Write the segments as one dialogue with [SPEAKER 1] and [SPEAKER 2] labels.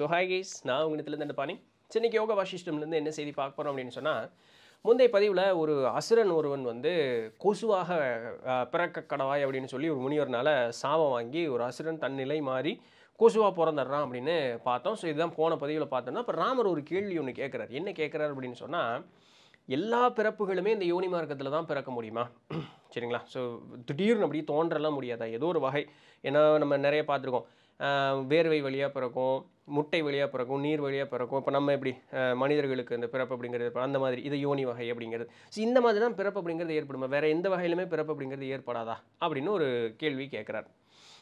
[SPEAKER 1] so hi guys நான் உங்கள் இடத்துல இருந்து பாணி சென்னைக்கு யோகா வாசிஷ்டம்லேருந்து என்ன செய்தி பார்க்க போகிறோம் அப்படின்னு சொன்னால் முந்தைய பதிவில் ஒரு அசுரன் ஒருவன் வந்து கொசுவாக பிறக்க கடவாய் அப்படின்னு சொல்லி ஒரு முனிவர்னால் சாபம் வாங்கி ஒரு அசுரன் தன்னிலை மாறி கொசுவாக பிறந்துடுறான் அப்படின்னு பார்த்தோம் ஸோ இதுதான் போன பதிவில் பார்த்தோம்னா இப்போ ராமர் ஒரு கேள்வி ஒன்று கேட்குறாரு என்ன கேட்குறாரு அப்படின்னு சொன்னால் எல்லா பிறப்புகளுமே இந்த யோனி மார்க்கத்தில் தான் பிறக்க முடியுமா சரிங்களா ஸோ திடீர்னு அப்படியே தோன்றலாம் முடியாதா ஏதோ ஒரு வகை ஏன்னா நம்ம நிறைய பார்த்துருக்கோம் வேர்வை வழியாக பிறக்கும் முட்டை வழியாக பிறக்கும் நீர் வழியாக பிறக்கும் இப்போ நம்ம எப்படி மனிதர்களுக்கு இந்த பிறப்பு அப்படிங்கிறது அந்த மாதிரி இது யோனி வகை அப்படிங்கிறது ஸோ இந்த மாதிரி தான் பிறப்பு அப்படிங்கிறது ஏற்படுமா வேறு எந்த வகையிலுமே பிறப்பு அப்படிங்கிறது ஏற்படாதா அப்படின்னு ஒரு கேள்வி கேட்குறார்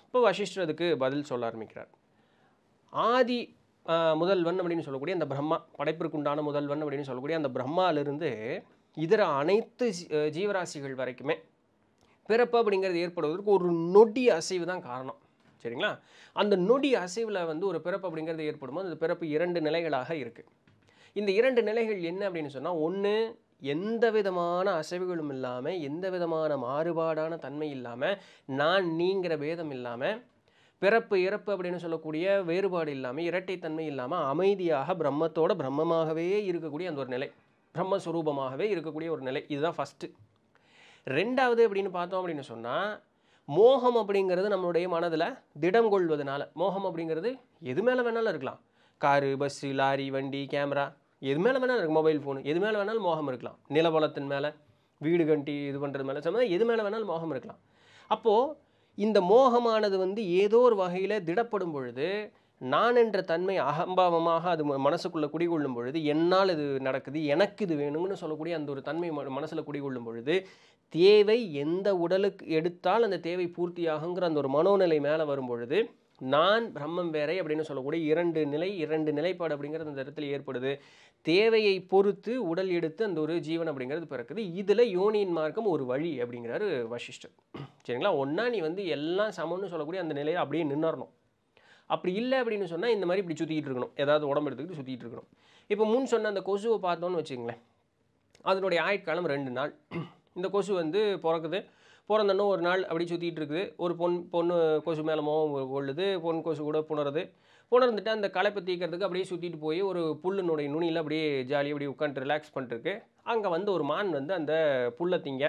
[SPEAKER 1] இப்போ வசிஷ்டர் அதுக்கு பதில் சொல்ல ஆரம்பிக்கிறார் ஆதி முதல்வன் அப்படின்னு சொல்லக்கூடிய அந்த பிரம்மா படைப்பிற்குண்டான முதல்வன் அப்படின்னு சொல்லக்கூடிய அந்த பிரம்மாவிலிருந்து இதர அனைத்து ஜீவராசிகள் வரைக்குமே பிறப்பு அப்படிங்கிறது ஏற்படுவதற்கு ஒரு நொடி அசைவு தான் காரணம் சரிங்களா அந்த நொடி அசைவில் வந்து ஒரு பிறப்பு அப்படிங்கிறது ஏற்படுமோ அந்த பிறப்பு இரண்டு நிலைகளாக இருக்குது இந்த இரண்டு நிலைகள் என்ன அப்படின்னு சொன்னால் ஒன்று எந்த விதமான அசைவுகளும் இல்லாமல் எந்த விதமான மாறுபாடான தன்மை இல்லாமல் நான் நீங்கிற பேதம் இல்லாமல் பிறப்பு இறப்பு அப்படின்னு சொல்லக்கூடிய வேறுபாடு இல்லாமல் இரட்டைத்தன்மை இல்லாமல் அமைதியாக பிரம்மத்தோட பிரம்மமாகவே இருக்கக்கூடிய அந்த ஒரு நிலை பிரம்மஸ்வரூபமாகவே இருக்கக்கூடிய ஒரு நிலை இதுதான் ஃபஸ்ட்டு ரெண்டாவது அப்படின்னு பார்த்தோம் அப்படின்னு சொன்னால் மோகம் அப்படிங்கிறது நம்மளுடைய மனதில் திடம் கொள்வதனால மோகம் அப்படிங்கிறது எது மேலே வேணாலும் இருக்கலாம் காரு பஸ்ஸு லாரி வண்டி கேமரா எது மேலே வேணாலும் இருக்கும் மொபைல் ஃபோனு எது மேலே வேணாலும் மோகம் இருக்கலாம் நிலவலத்தின் மேலே வீடு கட்டி இது பண்ணுறது மேலே சொன்னால் எது மேலே வேணாலும் மோகம் இருக்கலாம் அப்போது இந்த மோகமானது வந்து ஏதோ ஒரு வகையில் திடப்படும் பொழுது நான் என்ற தன்மை அகம்பாவமாக அது மனசுக்குள்ளே குடிகொள்ளும் பொழுது என்னால் இது நடக்குது எனக்கு இது வேணும்னு சொல்லக்கூடிய அந்த ஒரு தன்மை மனசில் குடிகொள்ளும் பொழுது தேவை எந்த உடலுக்கு எடுத்தால் அந்த தேவை பூர்த்தியாகுங்கிற அந்த ஒரு மனோநிலை மேலே வரும் பொழுது நான் பிரம்மம் வேறை அப்படின்னு சொல்லக்கூடிய இரண்டு நிலை இரண்டு நிலைப்பாடு அப்படிங்கிறது அந்த இடத்துல ஏற்படுது தேவையை பொறுத்து உடல் எடுத்து அந்த ஒரு ஜீவன் அப்படிங்கிறது பிறக்குது இதில் யோனியின் மார்க்கம் ஒரு வழி அப்படிங்கிறாரு வசிஷ்டர் சரிங்களா ஒன்றா நீ வந்து எல்லாம் சமம்னு சொல்லக்கூடிய அந்த நிலையை அப்படியே நின்றுணும் அப்படி இல்லை அப்படின்னு சொன்னால் இந்த மாதிரி இப்படி சுற்றிட்டு இருக்கணும் ஏதாவது உடம்பு எடுத்துக்கிட்டு சுற்றிட்டு இருக்கணும் இப்போ முன் சொன்ன அந்த கொசுவை பார்த்தோன்னு வச்சுங்களேன் அதனுடைய ஆயுட்காலம் ரெண்டு நாள் இந்த கொசு வந்து பிறக்குது பிறந்தன்னும் ஒரு நாள் அப்படி சுற்றிட்டு இருக்குது ஒரு பொன் பொண்ணு கொசு மேலமாகவும் கொள்ளுது பொன் கொசு கூட புணருது புணர்ந்துட்டு அந்த களைப்பை தீக்கிறதுக்கு அப்படியே சுற்றிட்டு போய் ஒரு புல்லுனுடைய நுனியில் அப்படியே ஜாலியாக அப்படியே உட்காந்து ரிலாக்ஸ் பண்ணிருக்கு அங்கே வந்து ஒரு மான் வந்து அந்த புல்லை திங்க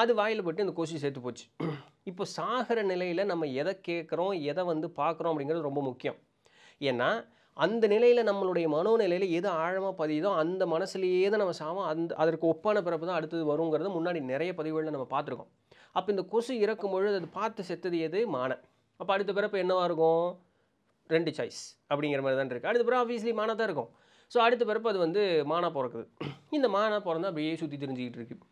[SPEAKER 1] அது வாயில் போட்டு இந்த கொசு சேர்த்து போச்சு இப்போ சாகிற நிலையில் நம்ம எதை கேட்குறோம் எதை வந்து பார்க்குறோம் அப்படிங்கிறது ரொம்ப முக்கியம் ஏன்னா அந்த நிலையில் நம்மளுடைய மனோநிலையில் எது ஆழமாக பதியுதோ அந்த மனசுலேயே தான் நம்ம சாமம் அந்த அதற்கு ஒப்பான பிறப்பு தான் அடுத்தது வருங்கிறத முன்னாடி நிறைய பதிவுகளில் நம்ம பார்த்துருக்கோம் அப்போ இந்த கொசு இறக்கும் பொழுது அது பார்த்து செத்தது எது மானை அப்போ அடுத்த பிறப்பு என்னவாக இருக்கும் ரெண்டு சாய்ஸ் அப்படிங்கிற மாதிரி தான் இருக்குது அடுத்த பிறகு ஆப்வியஸ்லி மானை தான் இருக்கும் ஸோ அடுத்த பிறப்பு அது வந்து மானா பிறக்குது இந்த மானா பிறந்தால் அப்படியே சுற்றி தெரிஞ்சுக்கிட்டு இருக்குது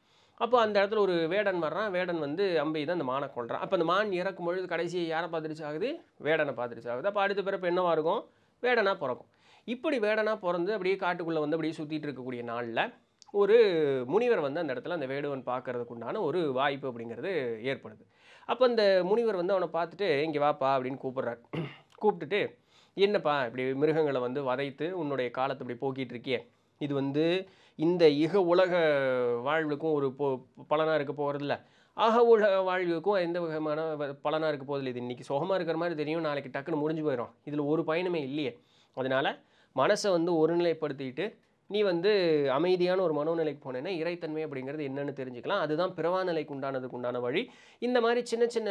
[SPEAKER 1] அப்போ அந்த இடத்துல ஒரு வேடன் வர்றான் வேடன் வந்து அம்பை தான் அந்த மானை கொள்கிறான் அப்போ அந்த மான் இறக்கும் பொழுது கடைசியை யாரை பார்த்துருச்சு ஆகுது வேடனை பார்த்துருச்சு ஆகுது அப்போ அடுத்த பிறப்பு என்னவாக இருக்கும் வேடனாக பிறக்கும் இப்படி வேடனாக பிறந்து அப்படியே காட்டுக்குள்ளே வந்து அப்படியே சுற்றிட்டு இருக்கக்கூடிய நாளில் ஒரு முனிவர் வந்து அந்த இடத்துல அந்த வேடுவன் பார்க்கறதுக்கு உண்டான ஒரு வாய்ப்பு அப்படிங்கிறது ஏற்படுது அப்போ அந்த முனிவர் வந்து அவனை பார்த்துட்டு இங்கே வாப்பா அப்படின்னு கூப்பிட்றார் கூப்பிட்டுட்டு என்னப்பா இப்படி மிருகங்களை வந்து வதைத்து உன்னுடைய காலத்தை இப்படி போக்கிட்டு இருக்கியே இது வந்து இந்த இக உலக வாழ்வுக்கும் ஒரு போ பலனாக இருக்க போகிறதில்ல ஆக உலக வாழ்வுக்கும் எந்த விதமான பலனாக இருக்க போதில்லை இது இன்றைக்கி சுகமாக இருக்கிற மாதிரி தெரியும் நாளைக்கு டக்குன்னு முடிஞ்சு போயிடும் இதில் ஒரு பயணமே இல்லையே அதனால் மனசை வந்து ஒருநிலைப்படுத்திட்டு நீ வந்து அமைதியான ஒரு மனோநிலைக்கு போனேன்னா இறைத்தன்மை அப்படிங்கிறது என்னென்னு தெரிஞ்சுக்கலாம் அதுதான் பிறவா நிலைக்கு உண்டானதுக்கு உண்டான வழி இந்த மாதிரி சின்ன சின்ன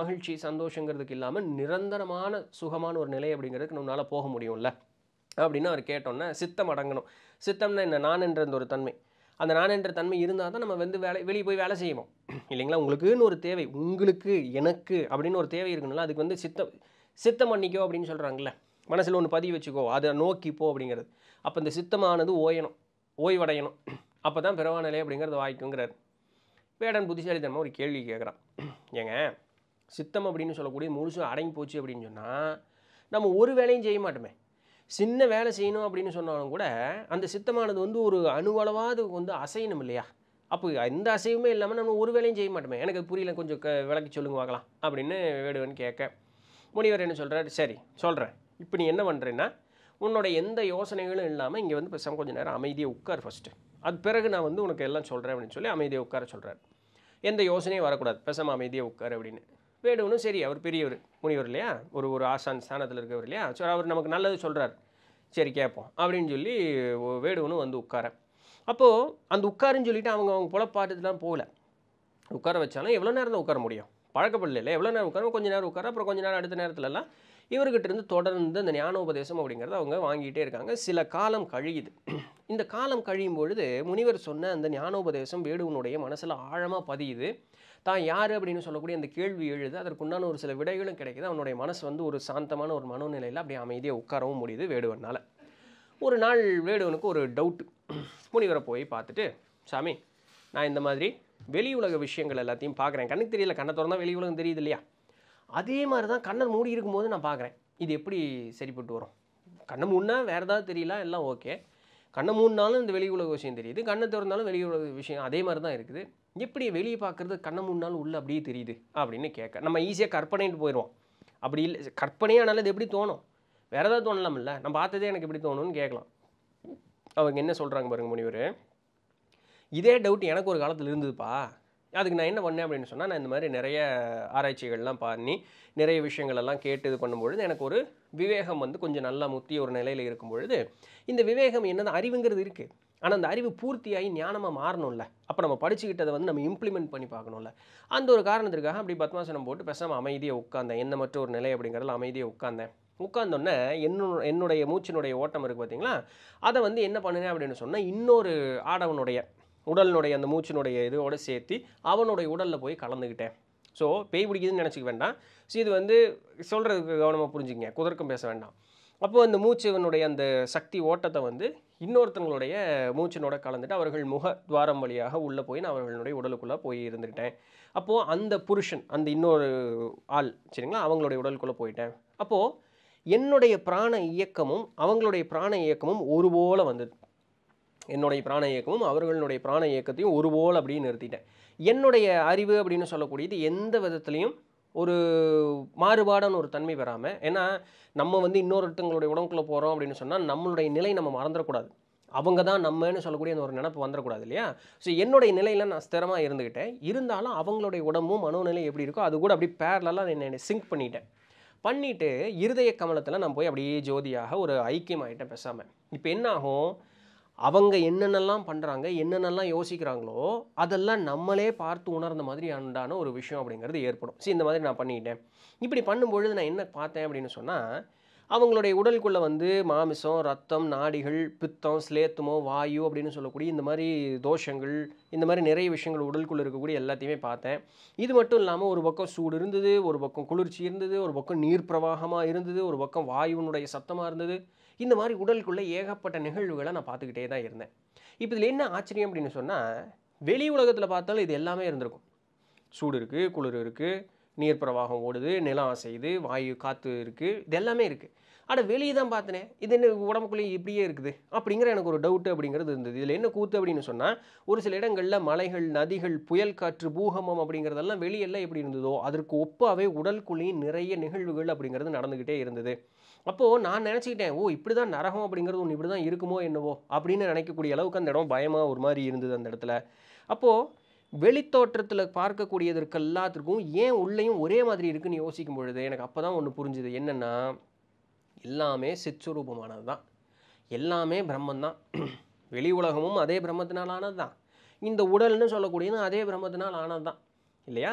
[SPEAKER 1] மகிழ்ச்சி சந்தோஷங்கிறதுக்கு இல்லாமல் நிரந்தரமான சுகமான ஒரு நிலை அப்படிங்கிறதுக்கு நம்மளால் போக முடியும்ல அப்படின்னு அவர் கேட்டோன்னே சித்தம் அடங்கணும் சித்தம்னா என்ன நான் என்ற அந்த ஒரு தன்மை அந்த நான் என்ற தன்மை இருந்தால் தான் நம்ம வந்து வேலை வெளியே போய் வேலை செய்வோம் இல்லைங்களா உங்களுக்குன்னு ஒரு தேவை உங்களுக்கு எனக்கு அப்படின்னு ஒரு தேவை இருக்கணும்ல அதுக்கு வந்து சித்தம் சித்தம் பண்ணிக்கோ அப்படின்னு சொல்கிறாங்களே மனசில் ஒன்று பதிவு வச்சுக்கோ அதை நோக்கிப்போ அப்படிங்கிறது அப்போ இந்த சித்தமானது ஓயணும் ஓய்வடையணும் அப்போ தான் பிறவானிலை அப்படிங்கிறது வாய்க்குங்கிறார் வேடன் புத்திசாலித்தனமாக ஒரு கேள்வி கேட்குறான் ஏங்க சித்தம் அப்படின்னு சொல்லக்கூடிய முழுசும் அடங்கி போச்சு அப்படின்னு சொன்னால் நம்ம ஒரு வேலையும் செய்ய மாட்டோமே சின்ன வேலை செய்யணும் அப்படின்னு சொன்னாலும் கூட அந்த சித்தமானது வந்து ஒரு அணுவளவாது வந்து அசையணும் இல்லையா அப்போ எந்த அசைவுமே இல்லாமல் நம்ம ஒரு வேலையும் செய்ய மாட்டோமே எனக்கு புரியல கொஞ்சம் க விளக்கி சொல்லுங்க பார்க்கலாம் அப்படின்னு வேடுவன் கேட்க முனிவர் என்ன சொல்கிறார் சரி சொல்கிறேன் இப்போ நீ என்ன பண்ணுறேன்னா உன்னோட எந்த யோசனைகளும் இல்லாமல் இங்கே வந்து பேசாமல் கொஞ்சம் நேரம் அமைதியை உட்கார் ஃபஸ்ட்டு அது பிறகு நான் வந்து உனக்கு எல்லாம் சொல்கிறேன் அப்படின்னு சொல்லி அமைதியை உட்கார சொல்கிறார் எந்த யோசனையும் வரக்கூடாது பேசாமல் அமைதியை உட்கார் அப்படின்னு வேணும்னு சரி அவர் பெரியவர் முனிவர் இல்லையா ஒரு ஒரு ஆசான் ஸ்தானத்தில் இருக்கவர் இல்லையா ஸோ அவர் நமக்கு நல்லது சொல்கிறார் சரி கேட்போம் அப்படின்னு சொல்லி வேடுவனும் வந்து உட்கார அப்போது அந்த உட்காருன்னு சொல்லிவிட்டு அவங்க அவங்க புலப்பாட்டுலாம் போகல உட்கார வச்சாலும் எவ்வளோ நேரம் தான் உட்கார முடியும் பழக்கப்படல எவ்வளோ நேரம் உட்காரோ கொஞ்சம் நேரம் உட்கார அப்புறம் கொஞ்சம் நேரம் அடுத்த நேரத்துலலாம் இவர்கிட்ட இருந்து தொடர்ந்து அந்த ஞான உபதேசம் அப்படிங்கிறத அவங்க வாங்கிட்டே இருக்காங்க சில காலம் கழியுது இந்த காலம் கழியும் பொழுது முனிவர் சொன்ன அந்த ஞானோபதேசம் வேடுவனுடைய மனசில் ஆழமாக பதியுது தான் யார் அப்படின்னு சொல்லக்கூடிய அந்த கேள்வி எழுது அதற்குண்டான ஒரு சில விடைகளும் கிடைக்குது அவனுடைய மனசு வந்து ஒரு சாந்தமான ஒரு மனோநிலையில் அப்படியே அமைதியாக உட்காரவும் முடியுது வேடுவனால் ஒரு நாள் வேடுவனுக்கு ஒரு டவுட்டு முனிவரை போய் பார்த்துட்டு சாமி நான் இந்த மாதிரி வெளி உலக விஷயங்கள் எல்லாத்தையும் பார்க்குறேன் கண்ணுக்கு தெரியல கண்ணை திறந்தால் வெளி உலகம் தெரியுது இல்லையா அதே மாதிரி தான் கண்ணை மூடி இருக்கும்போது நான் பார்க்குறேன் இது எப்படி சரிப்பட்டு வரும் கண்ணை மூணுனா வேறு ஏதாவது தெரியல எல்லாம் ஓகே கண்ணை மூணுனாலும் இந்த வெளி உலக விஷயம் தெரியுது கண்ணை திறந்தாலும் வெளி உலக விஷயம் அதே மாதிரி தான் இருக்குது எப்படி வெளியே பார்க்குறது கண்ணை முன்னால் உள்ளே அப்படியே தெரியுது அப்படின்னு கேட்க நம்ம ஈஸியாக கற்பனைட்டு போயிடுவோம் அப்படி இல்லை கற்பனையானாலும் இது எப்படி தோணும் வேறு ஏதாவது தோணலாமில்ல நம்ம பார்த்ததே எனக்கு எப்படி தோணும்னு கேட்கலாம் அவங்க என்ன சொல்கிறாங்க பாருங்க முனிவர் இதே டவுட் எனக்கு ஒரு காலத்தில் இருந்ததுப்பா அதுக்கு நான் என்ன பண்ணேன் அப்படின்னு சொன்னால் நான் இந்த மாதிரி நிறைய ஆராய்ச்சிகள்லாம் பண்ணி நிறைய விஷயங்களெல்லாம் கேட்டு இது பண்ணும்பொழுது எனக்கு ஒரு விவேகம் வந்து கொஞ்சம் நல்லா முத்தி ஒரு நிலையில் இருக்கும் பொழுது இந்த விவேகம் என்னென்ன அறிவுங்கிறது இருக்குது ஆனால் அந்த அறிவு பூர்த்தியாகி ஞானமாக மாறணும்ல அப்போ நம்ம படிச்சுக்கிட்டதை வந்து நம்ம இம்ப்ளிமெண்ட் பண்ணி பார்க்கணும்ல அந்த ஒரு காரணத்திற்காக அப்படி பத்மாசனம் போட்டு பேசாமல் அமைதியாக உட்காந்தேன் என்ன மற்ற ஒரு நிலை அப்படிங்கிறதுல அமைதியாக உட்காந்தேன் உட்காந்தோன்னே என்னோ என்னுடைய மூச்சினுடைய ஓட்டம் இருக்குது பார்த்தீங்களா அதை வந்து என்ன பண்ணினேன் அப்படின்னு சொன்னால் இன்னொரு ஆடவனுடைய உடலினுடைய அந்த மூச்சினுடைய இதோடு சேர்த்து அவனுடைய உடலில் போய் கலந்துக்கிட்டேன் ஸோ பேய் பிடிக்குதுன்னு நினச்சிக்க வேண்டாம் ஸோ இது வந்து சொல்கிறதுக்கு கவனமாக புரிஞ்சுக்கங்க குதர்க்கம் பேச வேண்டாம் அப்போது அந்த மூச்சுவனுடைய அந்த சக்தி ஓட்டத்தை வந்து இன்னொருத்தங்களுடைய மூச்சினோட கலந்துட்டு அவர்கள் முக துவாரம் வழியாக உள்ளே போய் நான் அவர்களுடைய உடலுக்குள்ளே போய் இருந்துட்டேன் அப்போது அந்த புருஷன் அந்த இன்னொரு ஆள் சரிங்களா அவங்களுடைய உடலுக்குள்ளே போயிட்டேன் அப்போது என்னுடைய பிராண இயக்கமும் அவங்களுடைய பிராண இயக்கமும் ஒருபோல வந்தது என்னுடைய பிராண இயக்கமும் அவர்களுடைய பிராண இயக்கத்தையும் ஒருபோல் அப்படின்னு நிறுத்திட்டேன் என்னுடைய அறிவு அப்படின்னு சொல்லக்கூடியது எந்த விதத்துலேயும் ஒரு மாறுபாடான ஒரு தன்மை பெறாமல் ஏன்னா நம்ம வந்து இன்னொருத்தங்களுடைய உடம்புக்குள்ளே போகிறோம் அப்படின்னு சொன்னால் நம்மளுடைய நிலை நம்ம மறந்துடக்கூடாது அவங்க தான் நம்மன்னு சொல்லக்கூடிய அந்த ஒரு நினப்பு வந்துடக்கூடாது இல்லையா ஸோ என்னுடைய நிலையில் நான் ஸ்திரமாக இருந்துக்கிட்டேன் இருந்தாலும் அவங்களுடைய உடம்பும் மனோநிலை எப்படி இருக்கோ அது கூட அப்படி அதை என்னை சிங்க் பண்ணிட்டேன் பண்ணிவிட்டு இருதய கமலத்தில் நான் போய் அப்படியே ஜோதியாக ஒரு ஐக்கியம் ஆகிட்டேன் பேசாமல் இப்போ என்னாகும் அவங்க என்னென்னலாம் பண்ணுறாங்க என்னென்னலாம் யோசிக்கிறாங்களோ அதெல்லாம் நம்மளே பார்த்து உணர்ந்த மாதிரி அண்டான ஒரு விஷயம் அப்படிங்கிறது ஏற்படும் சரி இந்த மாதிரி நான் பண்ணிக்கிட்டேன் இப்படி பண்ணும்பொழுது நான் என்ன பார்த்தேன் அப்படின்னு சொன்னால் அவங்களுடைய உடலுக்குள்ளே வந்து மாமிசம் ரத்தம் நாடிகள் பித்தம் ஸ்லேத்துமோ வாயு அப்படின்னு சொல்லக்கூடிய இந்த மாதிரி தோஷங்கள் இந்த மாதிரி நிறைய விஷயங்கள் உடலுக்குள்ளே இருக்கக்கூடிய எல்லாத்தையுமே பார்த்தேன் இது மட்டும் இல்லாமல் ஒரு பக்கம் சூடு இருந்தது ஒரு பக்கம் குளிர்ச்சி இருந்தது ஒரு பக்கம் நீர் பிரவாகமாக இருந்தது ஒரு பக்கம் வாயுனுடைய சத்தமாக இருந்தது இந்த மாதிரி உடலுக்குள்ளே ஏகப்பட்ட நிகழ்வுகளை நான் பார்த்துக்கிட்டே தான் இருந்தேன் இப்போ இதில் என்ன ஆச்சரியம் அப்படின்னு சொன்னால் வெளி உலகத்தில் பார்த்தாலும் இது எல்லாமே இருந்திருக்கும் சூடு இருக்குது குளிர் இருக்குது நீர் பிரவாகம் ஓடுது நிலம் அசையுது வாயு காற்று இருக்குது இது எல்லாமே இருக்குது ஆனால் வெளியே தான் பார்த்தனே இது என்ன உடம்புக்குள்ளேயும் இப்படியே இருக்குது அப்படிங்கிற எனக்கு ஒரு டவுட்டு அப்படிங்கிறது இருந்தது இதில் என்ன கூத்து அப்படின்னு சொன்னால் ஒரு சில இடங்களில் மலைகள் நதிகள் புயல் காற்று பூகமம் அப்படிங்கிறதெல்லாம் வெளியெல்லாம் எப்படி இருந்ததோ அதற்கு ஒப்பாகவே உடலுக்குள்ளேயும் நிறைய நிகழ்வுகள் அப்படிங்கிறது நடந்துக்கிட்டே இருந்தது அப்போது நான் நினச்சிக்கிட்டேன் ஓ இப்படி தான் நரகம் அப்படிங்கிறது ஒன்று இப்படி தான் இருக்குமோ என்னவோ அப்படின்னு நினைக்கக்கூடிய அளவுக்கு அந்த இடம் பயமாக ஒரு மாதிரி இருந்தது அந்த இடத்துல அப்போது வெளித்தோற்றத்தில் பார்க்கக்கூடியதற்கு எல்லாத்துக்கும் ஏன் உள்ளேயும் ஒரே மாதிரி இருக்குன்னு யோசிக்கும் பொழுது எனக்கு அப்போ தான் ஒன்று புரிஞ்சுது என்னென்னா எல்லாமே சிச்சுரூபமானது தான் எல்லாமே பிரம்மந்தான் வெளி உலகமும் அதே பிரம்மத்தினால் ஆனது தான் இந்த உடல்னு சொல்லக்கூடியது அதே பிரம்மத்தினால் ஆனது தான் இல்லையா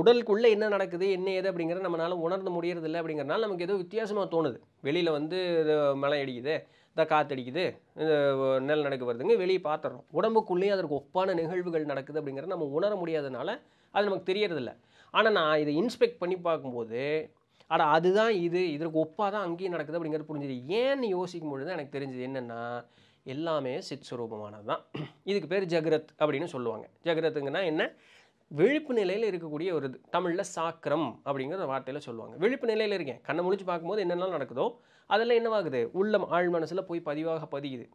[SPEAKER 1] உடலுக்குள்ளே என்ன நடக்குது என்ன ஏது அப்படிங்கிறத நம்மளால் உணர்ந்து இல்லை அப்படிங்கிறனால நமக்கு ஏதோ வித்தியாசமாக தோணுது வெளியில் வந்து மழை அடிக்குது இந்த காற்றடிக்குது இந்த நெல் நடக்கு வருதுங்க வெளியே பார்த்துறோம் உடம்புக்குள்ளேயே அதற்கு ஒப்பான நிகழ்வுகள் நடக்குது அப்படிங்கிறத நம்ம உணர முடியாததுனால அது நமக்கு தெரியறதில்ல ஆனால் நான் இதை இன்ஸ்பெக்ட் பண்ணி பார்க்கும்போது ஆனால் அதுதான் இது இதற்கு ஒப்பாக தான் அங்கேயும் நடக்குது அப்படிங்கிறது புரிஞ்சுது ஏன்னு யோசிக்கும் பொழுது எனக்கு தெரிஞ்சது என்னென்னா எல்லாமே சித் சுரூபமானது தான் இதுக்கு பேர் ஜெகரத் அப்படின்னு சொல்லுவாங்க ஜெகரத்துங்கன்னா என்ன விழிப்பு நிலையில் இருக்கக்கூடிய ஒரு இது தமிழில் சாக்கிரம் அப்படிங்கிற வார்த்தையில் சொல்லுவாங்க விழிப்பு நிலையில் இருக்கேன் கண்ணை முடிச்சு பார்க்கும்போது என்னெல்லாம் நடக்குதோ அதில் என்னவாகுது உள்ளம் ஆழ் மனசில் போய் பதிவாக பதியுது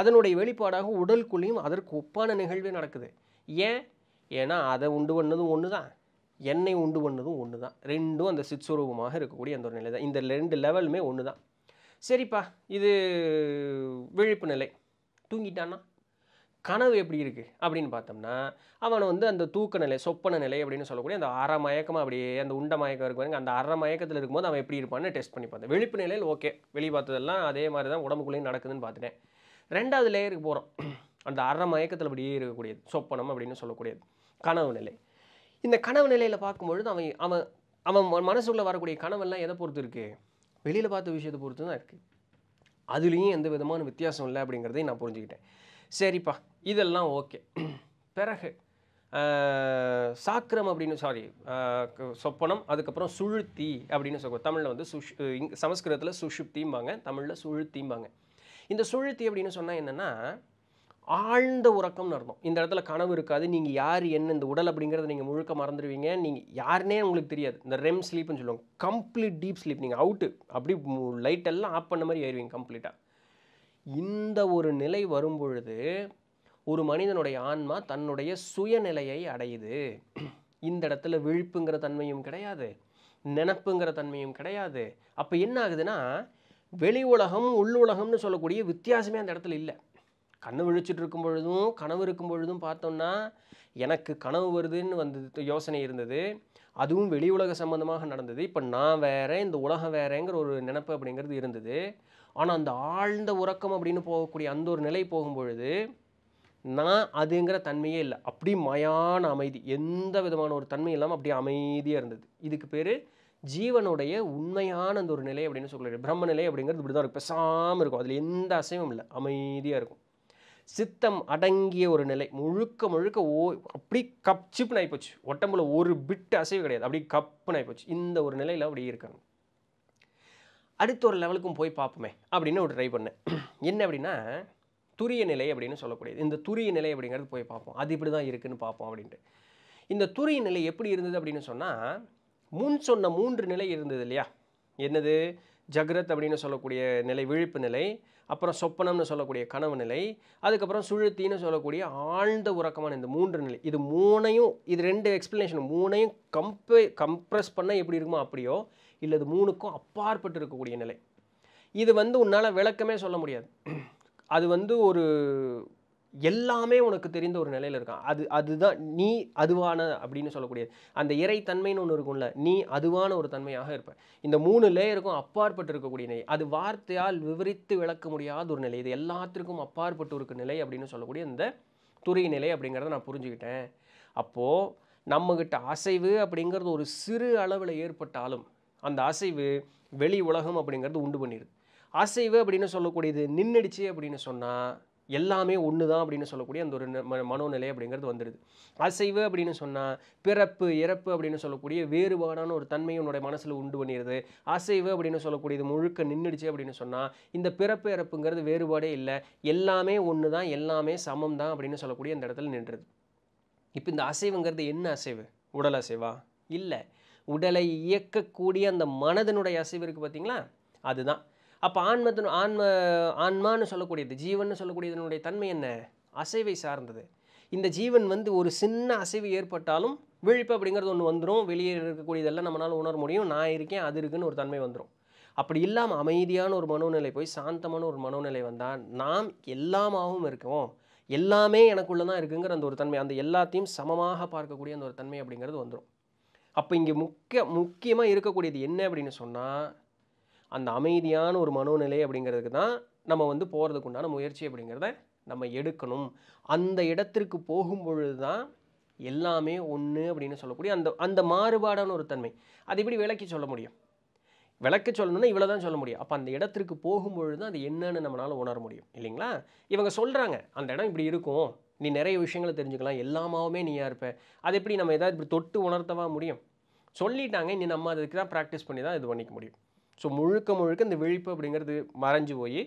[SPEAKER 1] அதனுடைய வெளிப்பாடாக குழியும் அதற்கு ஒப்பான நிகழ்வே நடக்குது ஏன் ஏன்னா அதை உண்டு பண்ணதும் ஒன்று தான் எண்ணெய் உண்டு பண்ணதும் ஒன்று தான் ரெண்டும் அந்த சித்ஸ்வரூபமாக இருக்கக்கூடிய அந்த ஒரு நிலை தான் இந்த ரெண்டு லெவலுமே ஒன்று தான் சரிப்பா இது விழிப்பு நிலை தூங்கிட்டான்னா கனவு எப்படி இருக்குது அப்படின்னு பார்த்தோம்னா அவனை வந்து அந்த தூக்க நிலை சொப்பன நிலை அப்படின்னு சொல்லக்கூடிய அந்த அரை மயக்கமாக அப்படியே அந்த உண்ட மயக்கம் இருக்கு அந்த அரை மயக்கத்தில் இருக்கும்போது அவன் எப்படி இருப்பான்னு டெஸ்ட் பண்ணி பார்த்தேன் விழிப்பு நிலையில் ஓகே வெளியே பார்த்ததெல்லாம் அதே மாதிரி தான் உடம்புக்குள்ளேயும் நடக்குதுன்னு பார்த்துட்டேன் ரெண்டாவது லேயருக்கு போகிறோம் அந்த அரை மயக்கத்தில் அப்படியே இருக்கக்கூடியது சொப்பனம் அப்படின்னு சொல்லக்கூடியது கனவு நிலை இந்த கனவு நிலையில் பார்க்கும்பொழுது அவன் அவன் அவன் மனசுக்குள்ளே வரக்கூடிய கனவெல்லாம் எதை பொறுத்து இருக்குது வெளியில் பார்த்த விஷயத்தை பொறுத்து தான் இருக்குது அதுலேயும் எந்த விதமான வித்தியாசம் இல்லை அப்படிங்கிறதையும் நான் புரிஞ்சுக்கிட்டேன் சரிப்பா இதெல்லாம் ஓகே பிறகு சாக்கிரம் அப்படின்னு சாரி சொப்பனம் அதுக்கப்புறம் சுழுத்தி அப்படின்னு சொல்லுவோம் தமிழில் வந்து சுஷ் சமஸ்கிருதத்தில் சுஷுப்திம்பாங்க தமிழில் சுழுத்திம்பாங்க இந்த சுழுத்தி அப்படின்னு சொன்னால் என்னென்னா ஆழ்ந்த உறக்கம்னு அர்த்தம் இந்த இடத்துல கனவு இருக்காது நீங்கள் யார் என்ன இந்த உடல் அப்படிங்கிறத நீங்கள் முழுக்க மறந்துடுவீங்க நீங்கள் யாருனே உங்களுக்கு தெரியாது இந்த ரெம் ஸ்லீப்னு சொல்லுவாங்க கம்ப்ளீட் டீப் ஸ்லீப் நீங்கள் அவுட்டு அப்படி லைட் எல்லாம் ஆஃப் பண்ண மாதிரி ஏறுவீங்க கம்ப்ளீட்டாக இந்த ஒரு நிலை வரும்பொழுது ஒரு மனிதனுடைய ஆன்மா தன்னுடைய சுயநிலையை அடையுது இந்த இடத்துல விழிப்புங்கிற தன்மையும் கிடையாது நினப்புங்கிற தன்மையும் கிடையாது அப்போ என்ன ஆகுதுன்னா வெளி உலகம் உள்ளுலகம்னு சொல்லக்கூடிய வித்தியாசமே அந்த இடத்துல இல்லை கண்ணு விழிச்சிட்டு இருக்கும் பொழுதும் கனவு இருக்கும் பொழுதும் பார்த்தோம்னா எனக்கு கனவு வருதுன்னு வந்து யோசனை இருந்தது அதுவும் வெளி உலக சம்மந்தமாக நடந்தது இப்போ நான் வேற இந்த உலகம் வேறேங்கிற ஒரு நினப்பு அப்படிங்கிறது இருந்தது ஆனால் அந்த ஆழ்ந்த உறக்கம் அப்படின்னு போகக்கூடிய அந்த ஒரு நிலை போகும்பொழுது நான் அதுங்கிற தன்மையே இல்லை அப்படி மயான அமைதி எந்த விதமான ஒரு தன்மை இல்லாமல் அப்படி அமைதியாக இருந்தது இதுக்கு பேர் ஜீவனுடைய உண்மையான அந்த ஒரு நிலை அப்படின்னு சொல்லக்கூடிய பிரம்ம நிலை அப்படிங்கிறது இப்படி தான் இருக்கும் பெசாமல் இருக்கும் அதில் எந்த அசைவும் இல்லை அமைதியாக இருக்கும் சித்தம் அடங்கிய ஒரு நிலை முழுக்க முழுக்க ஓ அப்படி கப் ஆகிப்போச்சு உடம்புல ஒரு பிட்டு அசைவு கிடையாது அப்படி கப்புன்னு ஆகிப்போச்சு இந்த ஒரு நிலையில் அப்படி இருக்காங்க அடுத்த ஒரு லெவலுக்கும் போய் பார்ப்போமே அப்படின்னு ஒரு ட்ரை பண்ணேன் என்ன அப்படின்னா துரிய நிலை அப்படின்னு சொல்லக்கூடியது இந்த துரிய நிலை அப்படிங்கிறது போய் பார்ப்போம் அது இப்படி தான் இருக்குதுன்னு பார்ப்போம் அப்படின்ட்டு இந்த துரிய நிலை எப்படி இருந்தது அப்படின்னு சொன்னால் முன் சொன்ன மூன்று நிலை இருந்தது இல்லையா என்னது ஜக்ரத் அப்படின்னு சொல்லக்கூடிய நிலை விழிப்பு நிலை அப்புறம் சொப்பனம்னு சொல்லக்கூடிய கனவு நிலை அதுக்கப்புறம் சுழுத்தின்னு சொல்லக்கூடிய ஆழ்ந்த உறக்கமான இந்த மூன்று நிலை இது மூணையும் இது ரெண்டு எக்ஸ்பிளனேஷன் மூணையும் கம்பே கம்ப்ரெஸ் பண்ணால் எப்படி இருக்குமோ அப்படியோ இல்லை இது மூணுக்கும் அப்பாற்பட்டு இருக்கக்கூடிய நிலை இது வந்து உன்னால் விளக்கமே சொல்ல முடியாது அது வந்து ஒரு எல்லாமே உனக்கு தெரிந்த ஒரு நிலையில் இருக்கான் அது அதுதான் நீ அதுவான அப்படின்னு சொல்லக்கூடியது அந்த இறைத்தன்மைன்னு ஒன்று இருக்கும்ல நீ அதுவான ஒரு தன்மையாக இருப்பேன் இந்த மூணு லேயருக்கும் அப்பாற்பட்டு இருக்கக்கூடிய நிலை அது வார்த்தையால் விவரித்து விளக்க முடியாத ஒரு நிலை இது எல்லாத்திற்கும் அப்பாற்பட்டு இருக்க நிலை அப்படின்னு சொல்லக்கூடிய இந்த துறை நிலை அப்படிங்கிறத நான் புரிஞ்சுக்கிட்டேன் அப்போது நம்மக்கிட்ட அசைவு அப்படிங்கிறது ஒரு சிறு அளவில் ஏற்பட்டாலும் அந்த அசைவு வெளி உலகம் அப்படிங்கிறது உண்டு பண்ணிடுது அசைவு அப்படின்னு சொல்லக்கூடியது நின்னடிச்சு அப்படின்னு சொன்னால் எல்லாமே ஒன்று தான் அப்படின்னு சொல்லக்கூடிய அந்த ஒரு மனோநிலை அப்படிங்கிறது வந்துடுது அசைவு அப்படின்னு சொன்னால் பிறப்பு இறப்பு அப்படின்னு சொல்லக்கூடிய வேறுபாடான ஒரு தன்மை உன்னுடைய மனசில் உண்டு பண்ணிடுது அசைவு அப்படின்னு சொல்லக்கூடியது முழுக்க நின்றுடுச்சு அப்படின்னு சொன்னால் இந்த பிறப்பு இறப்புங்கிறது வேறுபாடே இல்லை எல்லாமே ஒன்று தான் எல்லாமே சமம் தான் அப்படின்னு சொல்லக்கூடிய அந்த இடத்துல நின்றுது இப்போ இந்த அசைவுங்கிறது என்ன அசைவு உடல் அசைவா இல்லை உடலை இயக்கக்கூடிய அந்த மனதினுடைய அசைவு இருக்குது பார்த்தீங்களா அதுதான் அப்போ ஆன்மத்தின் ஆன்ம ஆன்மான்னு சொல்லக்கூடியது ஜீவன் சொல்லக்கூடியதனுடைய தன்மை என்ன அசைவை சார்ந்தது இந்த ஜீவன் வந்து ஒரு சின்ன அசைவு ஏற்பட்டாலும் விழிப்பு அப்படிங்கிறது ஒன்று வந்துடும் வெளியே இருக்கக்கூடியதெல்லாம் நம்மளால் உணர முடியும் நான் இருக்கேன் அது இருக்குன்னு ஒரு தன்மை வந்துடும் அப்படி இல்லாமல் அமைதியான ஒரு மனோநிலை போய் சாந்தமான ஒரு மனோநிலை வந்தால் நாம் எல்லாமாகவும் இருக்கோம் எல்லாமே எனக்குள்ளே தான் இருக்குங்கிற அந்த ஒரு தன்மை அந்த எல்லாத்தையும் சமமாக பார்க்கக்கூடிய அந்த ஒரு தன்மை அப்படிங்கிறது வந்துடும் அப்போ இங்கே முக்கிய முக்கியமாக இருக்கக்கூடியது என்ன அப்படின்னு சொன்னால் அந்த அமைதியான ஒரு மனோநிலை அப்படிங்கிறதுக்கு தான் நம்ம வந்து போகிறதுக்கு உண்டான முயற்சி அப்படிங்கிறத நம்ம எடுக்கணும் அந்த இடத்திற்கு போகும் பொழுது தான் எல்லாமே ஒன்று அப்படின்னு சொல்லக்கூடிய அந்த அந்த மாறுபாடான ஒரு தன்மை அது எப்படி விளக்கி சொல்ல முடியும் விளக்க சொல்லணும்னா இவ்வளோ தான் சொல்ல முடியும் அப்போ அந்த இடத்திற்கு பொழுது தான் அது என்னன்னு நம்மளால் உணர முடியும் இல்லைங்களா இவங்க சொல்கிறாங்க அந்த இடம் இப்படி இருக்கும் நீ நிறைய விஷயங்களை தெரிஞ்சுக்கலாம் எல்லாமாவுமே நீயா இருப்ப அது எப்படி நம்ம எதாவது இப்படி தொட்டு உணர்த்தவா முடியும் சொல்லிட்டாங்க இனி நம்ம அதுக்கு தான் ப்ராக்டிஸ் பண்ணி தான் இது பண்ணிக்க முடியும் ஸோ முழுக்க முழுக்க இந்த விழிப்பு அப்படிங்கிறது மறைஞ்சு போய்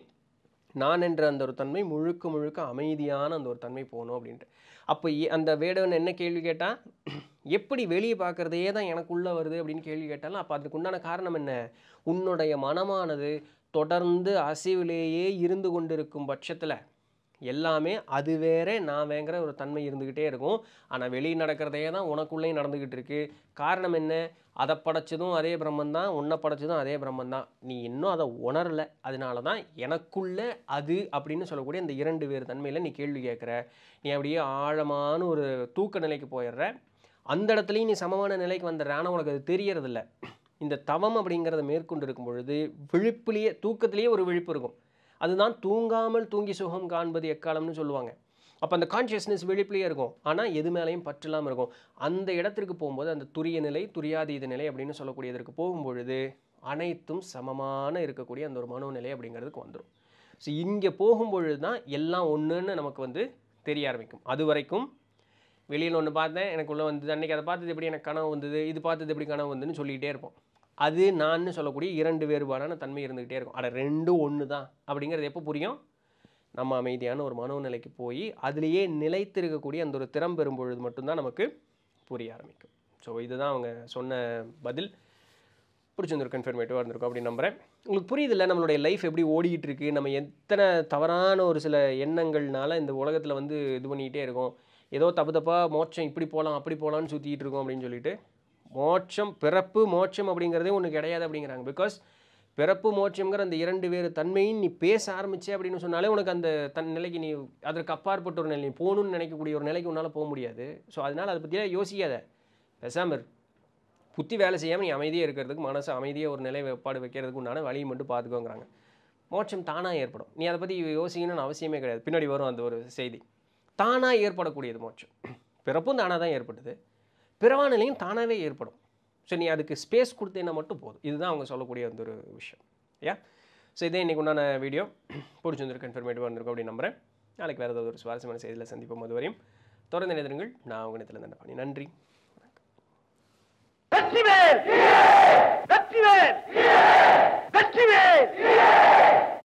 [SPEAKER 1] நான் என்ற அந்த ஒரு தன்மை முழுக்க முழுக்க அமைதியான அந்த ஒரு தன்மை போகணும் அப்படின்ட்டு அப்போ அந்த வேடவன் என்ன கேள்வி கேட்டால் எப்படி வெளியே பார்க்குறதே தான் எனக்குள்ளே வருது அப்படின்னு கேள்வி கேட்டாலும் அப்போ அதுக்கு உண்டான காரணம் என்ன உன்னுடைய மனமானது தொடர்ந்து அசைவிலேயே இருந்து கொண்டிருக்கும் பட்சத்தில் எல்லாமே அது வேற நான் வேங்கிற ஒரு தன்மை இருந்துக்கிட்டே இருக்கும் ஆனால் வெளியே நடக்கிறதையே தான் உனக்குள்ளேயும் நடந்துக்கிட்டு இருக்குது காரணம் என்ன அதை படைச்சதும் அதே பிரம்மன் தான் உன்னை படைச்சதும் அதே பிரம்மன் தான் நீ இன்னும் அதை உணரலை அதனால தான் எனக்குள்ளே அது அப்படின்னு சொல்லக்கூடிய இந்த இரண்டு வேறு தன்மையில் நீ கேள்வி கேட்குற நீ அப்படியே ஆழமான ஒரு தூக்க நிலைக்கு போயிடுற அந்த இடத்துலையும் நீ சமமான நிலைக்கு வந்துடுற ஆனால் உனக்கு அது தெரியறதில்ல இந்த தவம் அப்படிங்கிறத மேற்கொண்டு இருக்கும் பொழுது விழிப்புலேயே தூக்கத்திலேயே ஒரு விழிப்பு இருக்கும் அதுதான் தூங்காமல் தூங்கி சுகம் காண்பது எக்காலம்னு சொல்லுவாங்க அப்போ அந்த கான்ஷியஸ்னஸ் விழிப்புலேயே இருக்கும் ஆனால் எது மேலேயும் பற்றில்லாமல் இருக்கும் அந்த இடத்திற்கு போகும்போது அந்த துரிய நிலை துரியாதீத நிலை அப்படின்னு சொல்லக்கூடியதற்கு போகும்பொழுது அனைத்தும் சமமான இருக்கக்கூடிய அந்த ஒரு மனோநிலை அப்படிங்கிறதுக்கு வந்துடும் ஸோ இங்கே போகும்பொழுது தான் எல்லாம் ஒன்றுன்னு நமக்கு வந்து தெரிய ஆரம்பிக்கும் அது வரைக்கும் வெளியில் ஒன்று பார்த்தேன் எனக்குள்ளே வந்து அன்றைக்கி அதை பார்த்தது எப்படி எனக்கு கனவு வந்தது இது பார்த்தது எப்படி கனவு வந்துன்னு சொல்லிகிட்டே இருப்போம் அது நான் சொல்லக்கூடிய இரண்டு வேறுபாடான தன்மை இருந்துக்கிட்டே இருக்கும் அட ரெண்டும் ஒன்று தான் அப்படிங்கிறது எப்போ புரியும் நம்ம அமைதியான ஒரு மனோநிலைக்கு போய் அதுலேயே நிலைத்திருக்கக்கூடிய அந்த ஒரு திறம் பெறும் பொழுது மட்டும்தான் நமக்கு புரிய ஆரம்பிக்கும் ஸோ இதுதான் அவங்க சொன்ன பதில் பிடிச்சிருந்திருக்கும் கன்ஃபர்மேட்டிவாக இருந்திருக்கும் அப்படின்னு நம்புகிறேன் உங்களுக்கு இல்லை நம்மளுடைய லைஃப் எப்படி ஓடிக்கிட்டு இருக்குது நம்ம எத்தனை தவறான ஒரு சில எண்ணங்கள்னால இந்த உலகத்தில் வந்து இது பண்ணிக்கிட்டே இருக்கோம் ஏதோ தப்பு தப்பாக மோட்சம் இப்படி போகலாம் அப்படி போகலான்னு சுற்றிக்கிட்டு இருக்கோம் அப்படின்னு சொல்லிட்டு மோட்சம் பிறப்பு மோட்சம் அப்படிங்கிறதே ஒன்று கிடையாது அப்படிங்கிறாங்க பிகாஸ் பிறப்பு மோட்சம்ங்கிற அந்த இரண்டு வேறு தன்மையும் நீ பேச ஆரம்பிச்சே அப்படின்னு சொன்னாலே உனக்கு அந்த தன் நிலைக்கு நீ அதற்கு அப்பாற்பட்ட ஒரு நிலை நீ போகணும்னு நினைக்கக்கூடிய ஒரு நிலைக்கு உன்னால் போக முடியாது ஸோ அதனால் அதை பற்றியே யோசிக்காத பெசாமர் புத்தி வேலை செய்யாமல் நீ அமைதியாக இருக்கிறதுக்கு மனசு அமைதியாக ஒரு நிலை வேப்பாடு வைக்கிறதுக்கு உண்டான வழியை மட்டும் பார்த்துக்கோங்கிறாங்க மோட்சம் தானாக ஏற்படும் நீ அதை பற்றி யோசிக்கணும்னு அவசியமே கிடையாது பின்னாடி வரும் அந்த ஒரு செய்தி தானாக ஏற்படக்கூடியது மோட்சம் பிறப்பும் தானாக தான் ஏற்பட்டது பிறவானிலையும் நிலையும் தானாகவே ஏற்படும் ஸோ நீ அதுக்கு ஸ்பேஸ் கொடுத்தேன்னா மட்டும் போதும் இதுதான் அவங்க சொல்லக்கூடிய அந்த ஒரு விஷயம் யா ஸோ இதே இன்றைக்கு உண்டான வீடியோ பிடிச்சிருந்துருக்கு இன்ஃபர்மேட்டிவாக இருந்திருக்கும் அப்படின்னு நம்புகிறேன் நாளைக்கு வேறு ஏதாவது ஒரு சுவாரஸ்யமான செய்தியில் சந்திப்போம் போது வரையும் தொடர்ந்து நினைத்திருங்கள் நான் உங்கள் நேரத்தில் தான் பண்ணி நன்றி வெற்றிவேல் வெற்றிவேல் வெற்றிவேல்